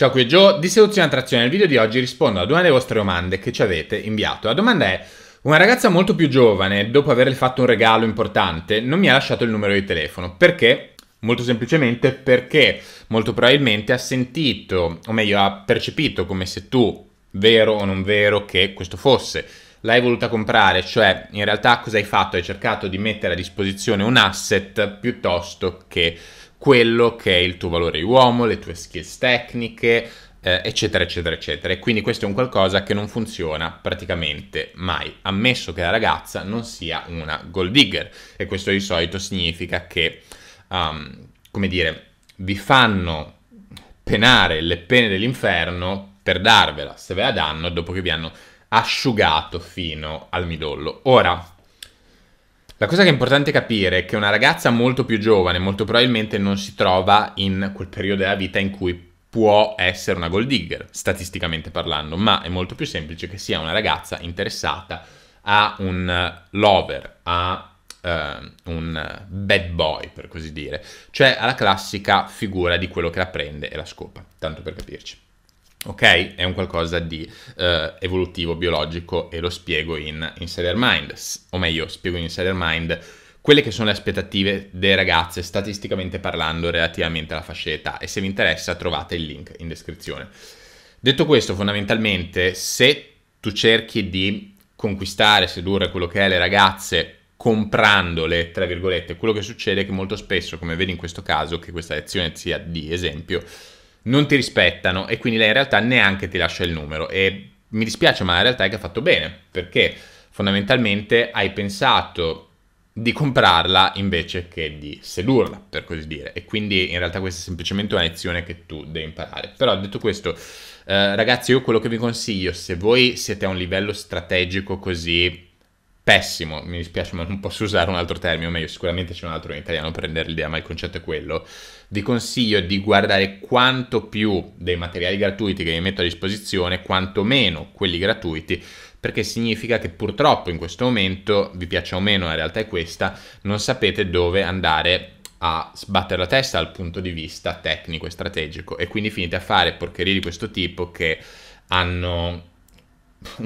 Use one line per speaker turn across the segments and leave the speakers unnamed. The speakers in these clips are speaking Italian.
Ciao qui è Joe di Seduzione e Attrazione. Nel video di oggi rispondo ad una delle vostre domande che ci avete inviato. La domanda è: una ragazza molto più giovane, dopo averle fatto un regalo importante, non mi ha lasciato il numero di telefono. Perché? Molto semplicemente perché molto probabilmente ha sentito, o meglio, ha percepito come se tu, vero o non vero che questo fosse l'hai voluta comprare, cioè in realtà cosa hai fatto? Hai cercato di mettere a disposizione un asset piuttosto che quello che è il tuo valore di uomo, le tue skills tecniche, eh, eccetera, eccetera, eccetera. E quindi questo è un qualcosa che non funziona praticamente mai, ammesso che la ragazza non sia una gold digger. E questo di solito significa che, um, come dire, vi fanno penare le pene dell'inferno per darvela, se ve la danno, dopo che vi hanno asciugato fino al midollo. Ora, la cosa che è importante capire è che una ragazza molto più giovane molto probabilmente non si trova in quel periodo della vita in cui può essere una gold digger, statisticamente parlando, ma è molto più semplice che sia una ragazza interessata a un eh, lover, a uh, un eh, bad boy, per così dire, cioè alla classica figura di quello che la prende e la scopa, tanto per capirci. Ok? È un qualcosa di eh, evolutivo, biologico e lo spiego in Insider Mind, o meglio, spiego in Insider Mind quelle che sono le aspettative delle ragazze statisticamente parlando relativamente alla fascia d'età e se vi interessa trovate il link in descrizione. Detto questo, fondamentalmente se tu cerchi di conquistare, sedurre quello che è le ragazze comprandole, tra virgolette, quello che succede è che molto spesso, come vedi in questo caso, che questa lezione sia di esempio, non ti rispettano e quindi lei in realtà neanche ti lascia il numero. E mi dispiace, ma la realtà è che ha fatto bene, perché fondamentalmente hai pensato di comprarla invece che di sedurla, per così dire. E quindi in realtà questa è semplicemente una lezione che tu devi imparare. Però detto questo, eh, ragazzi, io quello che vi consiglio, se voi siete a un livello strategico così pessimo, mi dispiace ma non posso usare un altro termine, o meglio sicuramente c'è un altro in italiano per rendere l'idea, ma il concetto è quello, vi consiglio di guardare quanto più dei materiali gratuiti che vi metto a disposizione, quanto meno quelli gratuiti, perché significa che purtroppo in questo momento, vi piaccia o meno, la realtà è questa, non sapete dove andare a sbattere la testa dal punto di vista tecnico e strategico e quindi finite a fare porcherie di questo tipo che hanno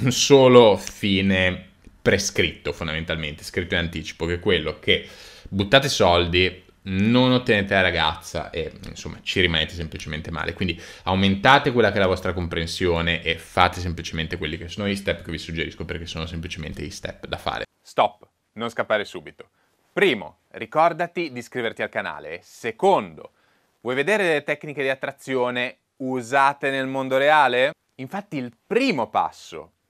un solo fine prescritto fondamentalmente, scritto in anticipo, che è quello che buttate soldi, non ottenete la ragazza e insomma ci rimanete semplicemente male. Quindi aumentate quella che è la vostra comprensione e fate semplicemente quelli che sono gli step che vi suggerisco perché sono semplicemente gli step da fare. Stop, non scappare subito. Primo, ricordati di iscriverti al canale. Secondo, vuoi vedere delle tecniche di attrazione usate nel mondo reale? Infatti il primo passo